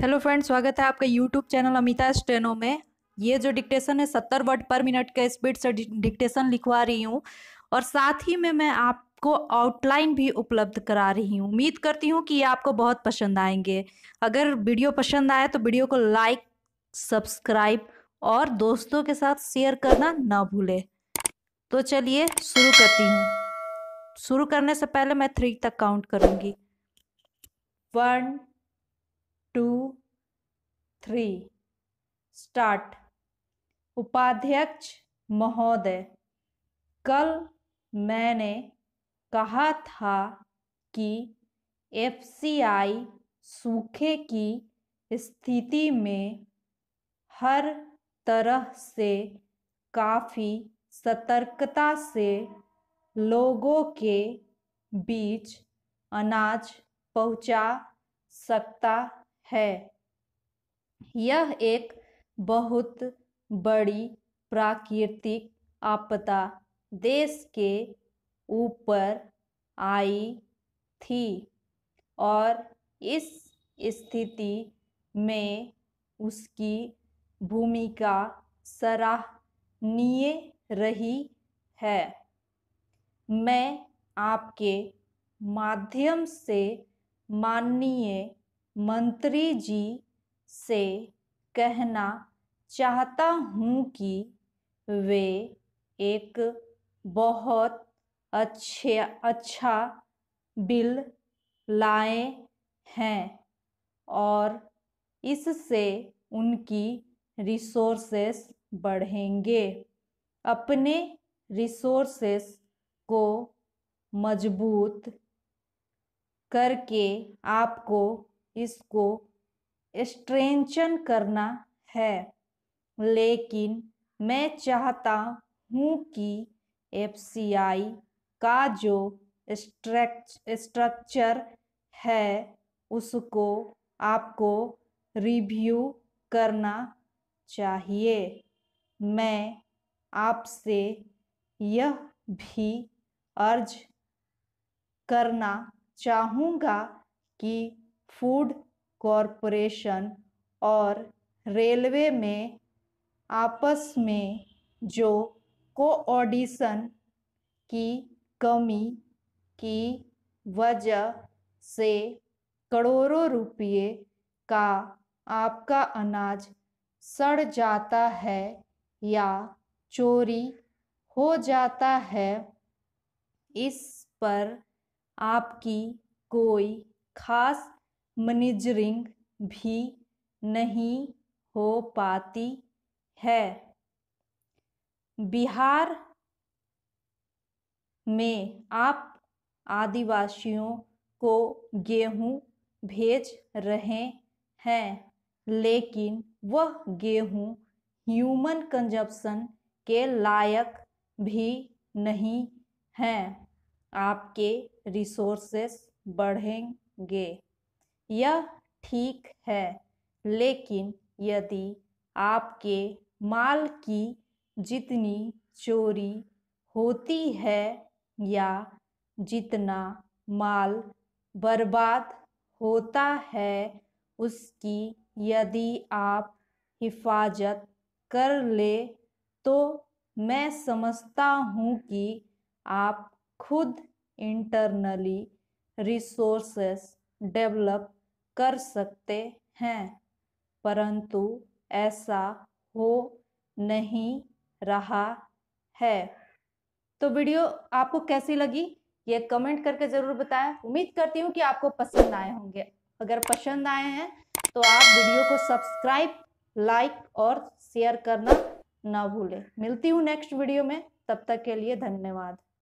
hello friends स्वागत है आपका यूट्यूब चैनल अमिता स्टेनो में ये जो डिक्टेशन है सत्तर वर्ड पर मिनट के स्पीड से डिक्टेशन लिखवा रही हूँ और साथ ही में मैं आपको आउटलाइन भी उपलब्ध करा रही हूँ उम्मीद करती हूँ कि ये आपको बहुत पसंद आएंगे अगर वीडियो पसंद आए तो वीडियो को लाइक सब्सक्राइब और दोस्तों के साथ शेयर करना ना भूले तो चलिए शुरू करती हूँ शुरू करने से पहले मैं थ्री तक काउंट करूँगी वन टू थ्री स्टार्ट उपाध्यक्ष महोदय कल मैंने कहा था कि एफसीआई सूखे की स्थिति में हर तरह से काफ़ी सतर्कता से लोगों के बीच अनाज पहुंचा सकता है यह एक बहुत बड़ी प्राकृतिक आपदा देश के ऊपर आई थी और इस स्थिति में उसकी भूमिका सराहनीय रही है मैं आपके माध्यम से माननीय मंत्री जी से कहना चाहता हूँ कि वे एक बहुत अच्छे अच्छा बिल लाए हैं और इससे उनकी रिसोर्सेस बढ़ेंगे अपने रिसोर्सेस को मजबूत करके आपको इसको स्ट्रेंचन करना है लेकिन मैं चाहता हूँ कि एफ का जो स्ट्रक्चर है उसको आपको रिव्यू करना चाहिए मैं आपसे यह भी अर्ज करना चाहूँगा कि फूड कॉरपोरेशन और रेलवे में आपस में जो कोऑर्डिशन की कमी की वजह से करोड़ों रुपये का आपका अनाज सड़ जाता है या चोरी हो जाता है इस पर आपकी कोई खास मनीजरिंग भी नहीं हो पाती है बिहार में आप आदिवासियों को गेहूं भेज रहे हैं लेकिन वह गेहूं ह्यूमन कंजप्शन के लायक भी नहीं हैं आपके रिसोर्सेस बढ़ेंगे यह ठीक है लेकिन यदि आपके माल की जितनी चोरी होती है या जितना माल बर्बाद होता है उसकी यदि आप हिफाजत कर ले तो मैं समझता हूँ कि आप खुद इंटरनली रिसोर्सेस डेवलप कर सकते हैं परंतु ऐसा हो नहीं रहा है तो वीडियो आपको कैसी लगी ये कमेंट करके ज़रूर बताएं उम्मीद करती हूँ कि आपको पसंद आए होंगे अगर पसंद आए हैं तो आप वीडियो को सब्सक्राइब लाइक और शेयर करना ना भूलें मिलती हूँ नेक्स्ट वीडियो में तब तक के लिए धन्यवाद